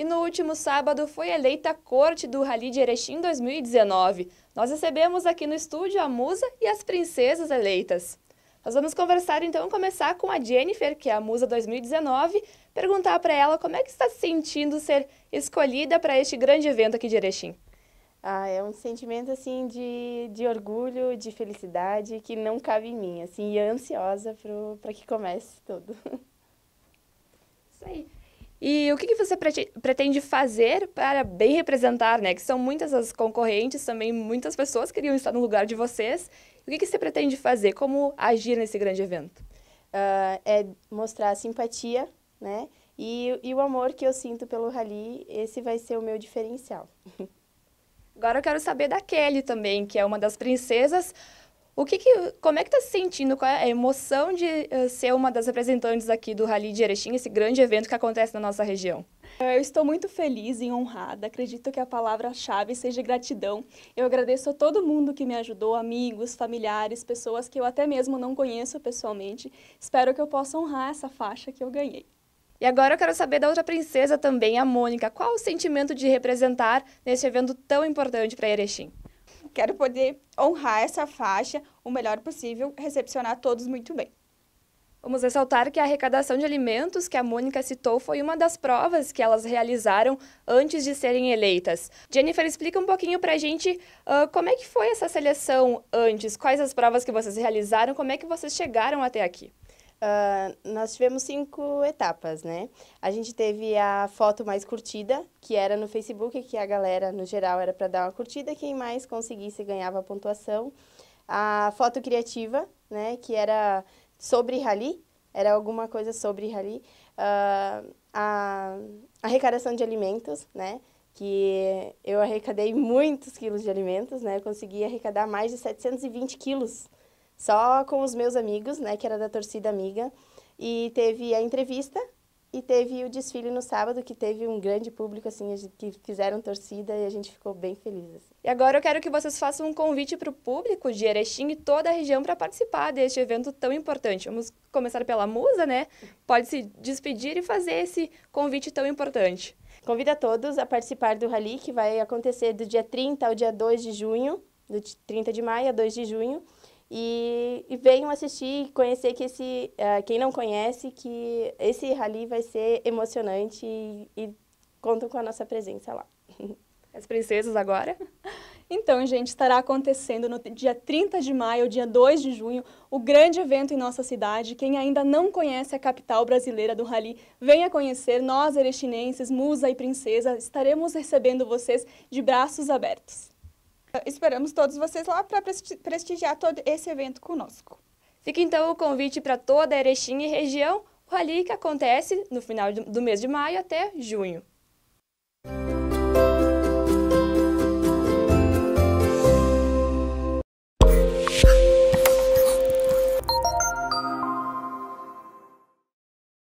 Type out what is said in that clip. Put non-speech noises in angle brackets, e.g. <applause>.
e no último sábado foi eleita corte do Rally de Erechim 2019. Nós recebemos aqui no estúdio a musa e as princesas eleitas. Nós vamos conversar então, começar com a Jennifer, que é a musa 2019, perguntar para ela como é que está se sentindo ser escolhida para este grande evento aqui de Erechim. Ah, é um sentimento assim de, de orgulho, de felicidade que não cabe em mim, assim, e ansiosa para que comece tudo. <laughs> Isso aí. E o que, que você pretende fazer para bem representar, né? Que são muitas as concorrentes, também muitas pessoas queriam estar no lugar de vocês. O que, que você pretende fazer? Como agir nesse grande evento? Uh, é mostrar simpatia, né? E, e o amor que eu sinto pelo Rally, esse vai ser o meu diferencial. <laughs> Agora eu quero saber da Kelly também, que é uma das princesas. O que, que como é que está se sentindo? Qual é a emoção de uh, ser uma das representantes aqui do Rally de Erechim, esse grande evento que acontece na nossa região? Eu estou muito feliz e honrada. Acredito que a palavra-chave seja gratidão. Eu agradeço a todo mundo que me ajudou, amigos, familiares, pessoas que eu até mesmo não conheço pessoalmente. Espero que eu possa honrar essa faixa que eu ganhei. E agora eu quero saber da outra princesa também, a Mônica. Qual o sentimento de representar nesse evento tão importante para Erechim? Quero poder honrar essa faixa o melhor possível, recepcionar todos muito bem. Vamos ressaltar que a arrecadação de alimentos que a Mônica citou foi uma das provas que elas realizaram antes de serem eleitas. Jennifer, explica um pouquinho para a gente uh, como é que foi essa seleção antes, quais as provas que vocês realizaram, como é que vocês chegaram até aqui. Uh, nós tivemos cinco etapas, né? A gente teve a foto mais curtida, que era no Facebook, que a galera, no geral, era para dar uma curtida, quem mais conseguisse ganhava a pontuação. A foto criativa, né? Que era sobre rally, era alguma coisa sobre rally. Uh, ah, a arrecadação de alimentos, né? Que eu arrecadei muitos quilos de alimentos, né? Eu consegui arrecadar mais de 720 quilos só com os meus amigos, né, que era da torcida amiga, e teve a entrevista e teve o desfile no sábado, que teve um grande público, assim, que fizeram torcida e a gente ficou bem feliz. Assim. E agora eu quero que vocês façam um convite para o público de Erechim e toda a região para participar deste evento tão importante. Vamos começar pela Musa, né? Pode se despedir e fazer esse convite tão importante. Convido a todos a participar do rally que vai acontecer do dia 30 ao dia 2 de junho, do 30 de maio a 2 de junho. E, e venham assistir e conhecer que esse, uh, quem não conhece, que esse rally vai ser emocionante e, e contam com a nossa presença lá. <laughs> As princesas agora? <laughs> Então, gente, estará acontecendo no dia 30 de maio, dia 2 de junho, o grande evento em nossa cidade. Quem ainda não conhece a capital brasileira do Rally, venha conhecer. Nós, erestinenses, musa e princesa, estaremos recebendo vocês de braços abertos. Esperamos todos vocês lá para prestigiar todo esse evento conosco. Fica então o convite para toda a Erechim e região, o rally que acontece no final do mês de maio até junho.